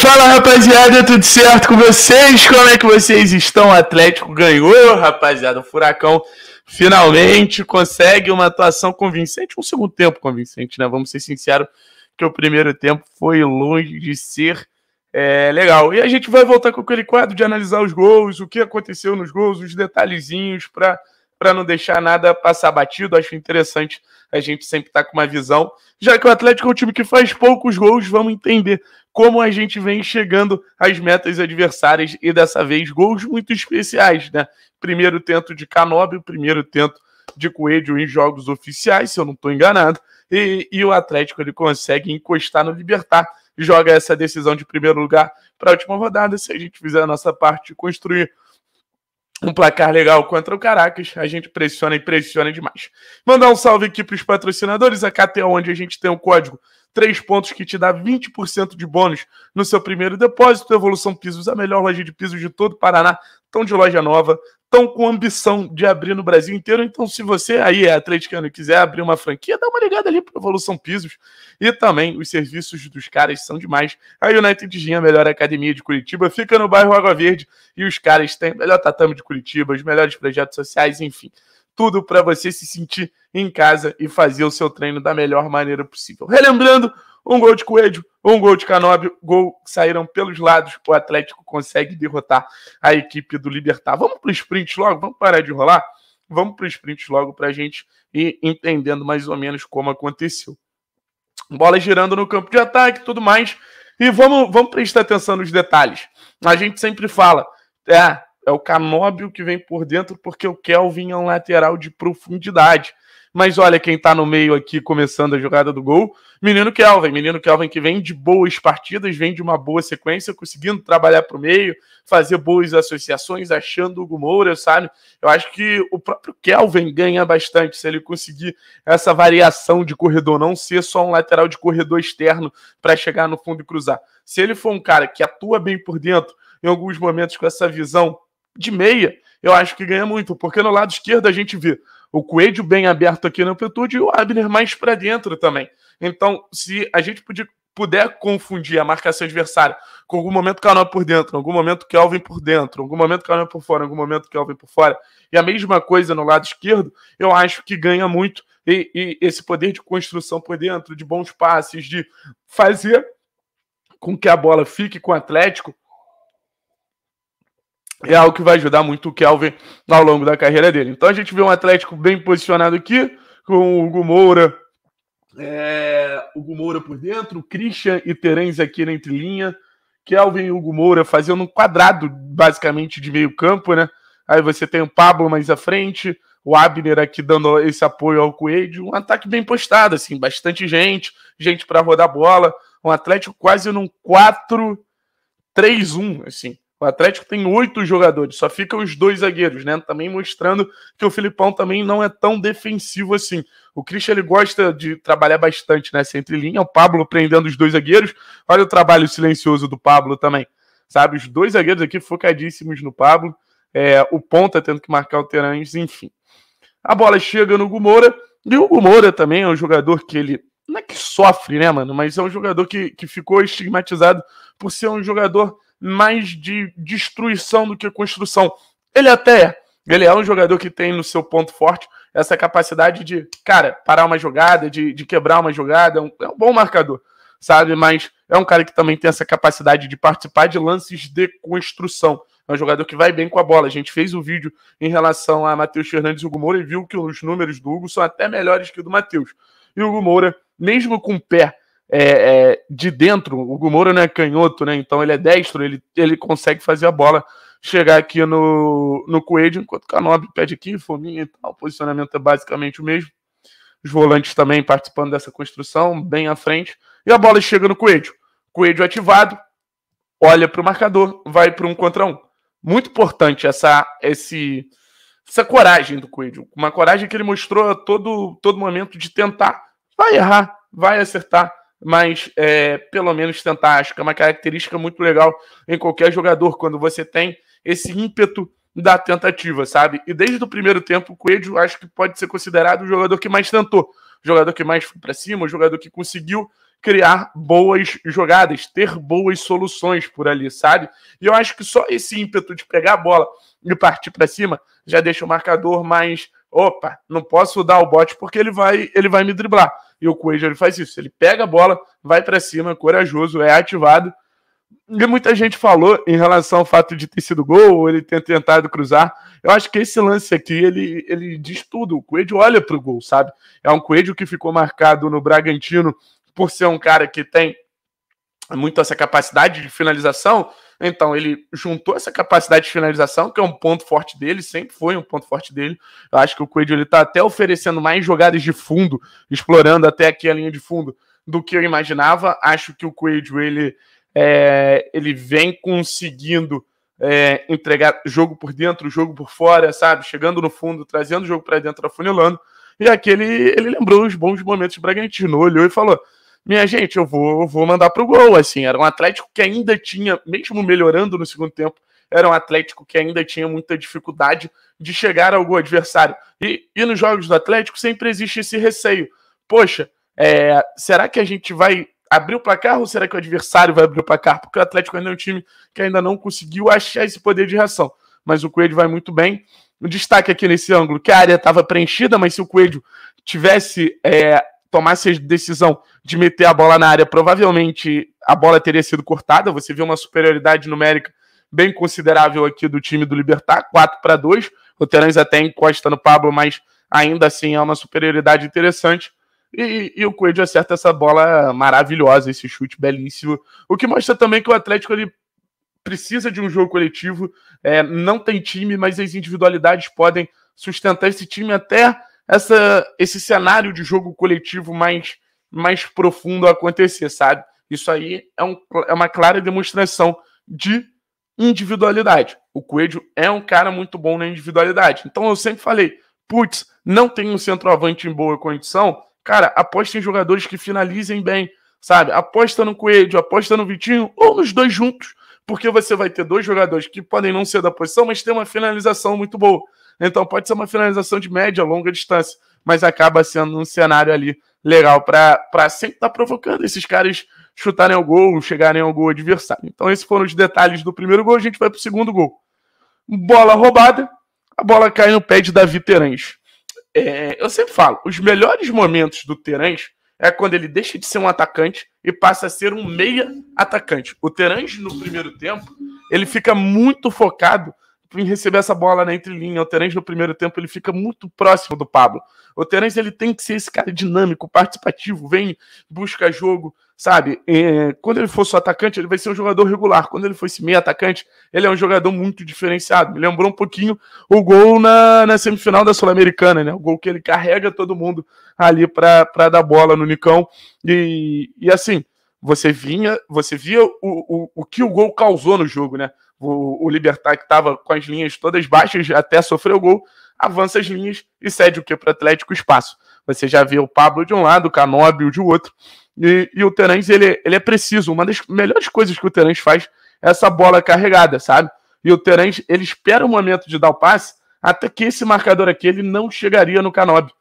Fala rapaziada, tudo certo com vocês? Como é que vocês estão? O Atlético ganhou, rapaziada. O Furacão finalmente consegue uma atuação convincente, um segundo tempo convincente, né? Vamos ser sinceros, que o primeiro tempo foi longe de ser é, legal. E a gente vai voltar com aquele quadro de analisar os gols, o que aconteceu nos gols, os detalhezinhos para para não deixar nada passar batido. Acho interessante a gente sempre estar tá com uma visão. Já que o Atlético é um time que faz poucos gols, vamos entender como a gente vem chegando às metas adversárias e dessa vez gols muito especiais, né? Primeiro tento de Canobi, primeiro tento de Coelho em jogos oficiais, se eu não estou enganado. E, e, o Atlético ele consegue encostar no Libertar, joga essa decisão de primeiro lugar para a última rodada. Se a gente fizer a nossa parte de construir um placar legal contra o Caracas. A gente pressiona e pressiona demais. Mandar um salve aqui para os patrocinadores. A KTO, onde a gente tem o um código 3 pontos que te dá 20% de bônus no seu primeiro depósito. Evolução Pisos, a melhor loja de pisos de todo o Paraná. Estão de loja nova, estão com ambição de abrir no Brasil inteiro. Então, se você aí é atleticano e quiser abrir uma franquia, dá uma ligada ali para Evolução Pisos. E também os serviços dos caras são demais. A United Gym, a melhor academia de Curitiba, fica no bairro Água Verde e os caras têm o melhor tatame de Curitiba, os melhores projetos sociais, enfim tudo para você se sentir em casa e fazer o seu treino da melhor maneira possível. Relembrando, um gol de Coelho, um gol de Canóbio, gol saíram pelos lados, o Atlético consegue derrotar a equipe do Libertar. Vamos para o sprint logo, vamos parar de rolar, Vamos para o sprint logo para a gente ir entendendo mais ou menos como aconteceu. Bola girando no campo de ataque tudo mais. E vamos, vamos prestar atenção nos detalhes. A gente sempre fala, é, é o Canóbio que vem por dentro, porque o Kelvin é um lateral de profundidade. Mas olha quem tá no meio aqui começando a jogada do gol. Menino Kelvin. Menino Kelvin que vem de boas partidas, vem de uma boa sequência, conseguindo trabalhar para o meio, fazer boas associações, achando o Hugo Moura, sabe? Eu acho que o próprio Kelvin ganha bastante se ele conseguir essa variação de corredor, não ser só um lateral de corredor externo para chegar no fundo e cruzar. Se ele for um cara que atua bem por dentro, em alguns momentos com essa visão de meia, eu acho que ganha muito, porque no lado esquerdo a gente vê o Coelho bem aberto aqui na amplitude e o Abner mais para dentro também. Então, se a gente puder confundir a marcação adversária com algum momento Canoa por dentro, algum momento que Kelvin por dentro, algum momento Canoa por fora, algum momento Kelvin por fora, e a mesma coisa no lado esquerdo, eu acho que ganha muito e, e esse poder de construção por dentro, de bons passes, de fazer com que a bola fique com o Atlético, é algo que vai ajudar muito o Kelvin ao longo da carreira dele. Então a gente vê um Atlético bem posicionado aqui, com o Hugo Moura, é, Hugo Moura por dentro, Christian e Terence aqui na entrelinha, Kelvin e Hugo Moura fazendo um quadrado basicamente de meio campo, né? Aí você tem o Pablo mais à frente, o Abner aqui dando esse apoio ao Coelho, um ataque bem postado, assim, bastante gente, gente para rodar bola, um Atlético quase num 4-3-1, assim. O Atlético tem oito jogadores, só ficam os dois zagueiros, né? Também mostrando que o Filipão também não é tão defensivo assim. O Christian ele gosta de trabalhar bastante nessa né? entrelinha, o Pablo prendendo os dois zagueiros. Olha o trabalho silencioso do Pablo também. Sabe, os dois zagueiros aqui focadíssimos no Pablo. É, o Ponta tendo que marcar o Terães, enfim. A bola chega no Gumoura e o Gumoura também é um jogador que ele não é que sofre, né, mano? Mas é um jogador que, que ficou estigmatizado por ser um jogador mais de destruição do que construção. Ele até é. Ele é um jogador que tem no seu ponto forte essa capacidade de, cara, parar uma jogada, de, de quebrar uma jogada. É um, é um bom marcador, sabe? Mas é um cara que também tem essa capacidade de participar de lances de construção. É um jogador que vai bem com a bola. A gente fez o um vídeo em relação a Matheus Fernandes e Hugo Moura e viu que os números do Hugo são até melhores que o do Matheus. E o Hugo Moura, mesmo com o pé é, é, de dentro. O Gumoro não é canhoto, né? Então ele é destro, ele, ele consegue fazer a bola chegar aqui no, no Coelho, enquanto o Canobi pede aqui, Fominha e tal. O posicionamento é basicamente o mesmo. Os volantes também participando dessa construção, bem à frente. E a bola chega no Coelho. Coelho ativado, olha para o marcador, vai para um contra um. Muito importante essa, esse, essa coragem do Coelho. Uma coragem que ele mostrou a todo, todo momento de tentar. Vai errar, vai acertar mas é, pelo menos tentar. Acho que é uma característica muito legal em qualquer jogador, quando você tem esse ímpeto da tentativa, sabe? E desde o primeiro tempo, o Coelho acho que pode ser considerado o jogador que mais tentou, o jogador que mais foi para cima, o jogador que conseguiu criar boas jogadas, ter boas soluções por ali, sabe? E eu acho que só esse ímpeto de pegar a bola e partir para cima já deixa o marcador mais, opa, não posso dar o bote porque ele vai, ele vai me driblar. E o Coelho ele faz isso. Ele pega a bola, vai para cima, corajoso, é ativado. E muita gente falou em relação ao fato de ter sido gol, ou ele ter tentado cruzar. Eu acho que esse lance aqui, ele, ele diz tudo. O Coelho olha para o gol, sabe? É um Coelho que ficou marcado no Bragantino por ser um cara que tem muito essa capacidade de finalização, então, ele juntou essa capacidade de finalização, que é um ponto forte dele, sempre foi um ponto forte dele. Eu acho que o Coelho ele tá até oferecendo mais jogadas de fundo, explorando até aqui a linha de fundo, do que eu imaginava. Acho que o Coelho ele, é, ele vem conseguindo é, entregar jogo por dentro, jogo por fora, sabe? Chegando no fundo, trazendo o jogo para dentro, afunilando. E aqui ele, ele lembrou os bons momentos do Bragantino, olhou e falou: minha gente, eu vou, eu vou mandar pro gol, assim, era um Atlético que ainda tinha, mesmo melhorando no segundo tempo, era um Atlético que ainda tinha muita dificuldade de chegar ao gol adversário. E, e nos jogos do Atlético sempre existe esse receio. Poxa, é, será que a gente vai abrir o placar ou será que o adversário vai abrir o placar? Porque o Atlético ainda é um time que ainda não conseguiu achar esse poder de reação. Mas o Coelho vai muito bem. O destaque aqui nesse ângulo, que a área estava preenchida, mas se o Coelho tivesse é, tomasse a decisão de meter a bola na área, provavelmente a bola teria sido cortada. Você vê uma superioridade numérica bem considerável aqui do time do Libertar, 4 para 2. O Terãs até encosta no Pablo, mas ainda assim é uma superioridade interessante. E, e, o Coelho acerta essa bola maravilhosa, esse chute belíssimo. O que mostra também que o Atlético ele precisa de um jogo coletivo. É, não tem time, mas as individualidades podem sustentar esse time até essa, esse cenário de jogo coletivo mais, mais profundo acontecer, sabe? Isso aí é, um, é uma clara demonstração de individualidade. O Coelho é um cara muito bom na individualidade. Então eu sempre falei, putz, não tem um centroavante em boa condição, cara, aposta em jogadores que finalizem bem, sabe? Aposta no Coelho, aposta no Vitinho ou nos dois juntos, porque você vai ter dois jogadores que podem não ser da posição, mas tem uma finalização muito boa. Então pode ser uma finalização de média, longa distância, mas acaba sendo um cenário ali legal para sempre estar tá provocando esses caras chutarem o gol, chegarem ao gol adversário. Então esses foram os detalhes do primeiro gol, a gente vai para o segundo gol. Bola roubada, a bola cai no pé de Davi Terãs. É, eu sempre falo, os melhores momentos do Terãs é quando ele deixa de ser um atacante e passa a ser um meia atacante. O Terãs, no primeiro tempo, ele fica muito focado em receber essa bola na entrelinha. O Terence no primeiro tempo ele fica muito próximo do Pablo. O Terence ele tem que ser esse cara dinâmico, participativo, vem, busca jogo, sabe? É, quando ele for só atacante, ele vai ser um jogador regular. Quando ele for esse meio atacante, ele é um jogador muito diferenciado. Me lembrou um pouquinho o gol na, na semifinal da Sul-Americana, né? O gol que ele carrega todo mundo ali para dar bola no Nicão. E, e assim, você vinha, você via o, o, o que o gol causou no jogo, né? o, o Libertar, que estava com as linhas todas baixas, até sofreu gol, avança as linhas e cede o que para Atlético espaço. Você já vê o Pablo de um lado, o Canóbio de outro, e, e o Terãs ele, ele é preciso. Uma das melhores coisas que o Terãs faz é essa bola carregada, sabe? E o Terãs ele espera o momento de dar o passe, até que esse marcador aqui ele não chegaria no Canóbio,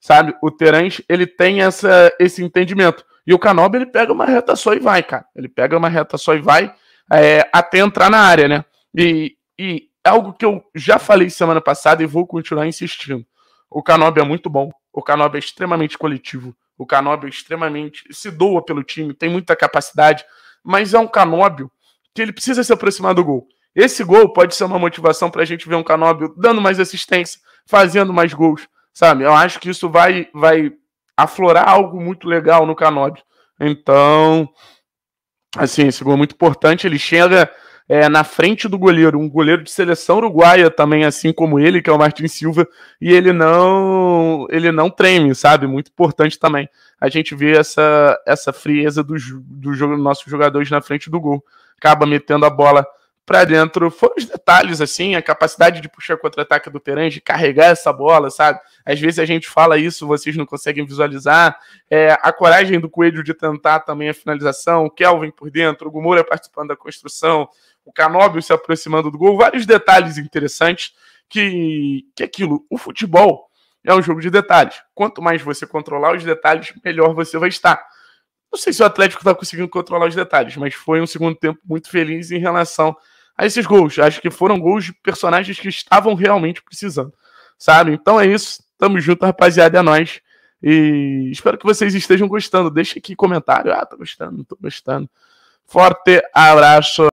sabe? O Terãs ele tem essa, esse entendimento. E o Canóbio ele pega uma reta só e vai, cara. Ele pega uma reta só e vai é, até entrar na área, né? E, e algo que eu já falei semana passada e vou continuar insistindo. O Canob é muito bom, o Canob é extremamente coletivo, o Canob é extremamente se doa pelo time, tem muita capacidade, mas é um Canóbio que ele precisa se aproximar do gol. Esse gol pode ser uma motivação para a gente ver um Canóbio dando mais assistência, fazendo mais gols, sabe? Eu acho que isso vai vai aflorar algo muito legal no Canóbio. Então, Assim, esse gol é muito importante. Ele chega é, na frente do goleiro, um goleiro de seleção uruguaia também, assim como ele, que é o Martin Silva, e ele não ele não treme, sabe? Muito importante também. A gente vê essa, essa frieza dos do, do nossos jogadores na frente do gol. Acaba metendo a bola para dentro. Foram os detalhes, assim, a capacidade de puxar contra-ataque do Teran, de carregar essa bola, sabe? Às vezes a gente fala isso, vocês não conseguem visualizar. É, a coragem do Coelho de tentar também a finalização, o Kelvin por dentro, o Gumura participando da construção, o Canóbio se aproximando do gol, vários detalhes interessantes que, que aquilo, o futebol é um jogo de detalhes. Quanto mais você controlar os detalhes, melhor você vai estar. Não sei se o Atlético está conseguindo controlar os detalhes, mas foi um segundo tempo muito feliz em relação a esses gols. Acho que foram gols de personagens que estavam realmente precisando, sabe? Então é isso. Tamo junto, rapaziada. É nóis. E espero que vocês estejam gostando. Deixa aqui comentário. Ah, tô gostando, tô gostando. Forte abraço.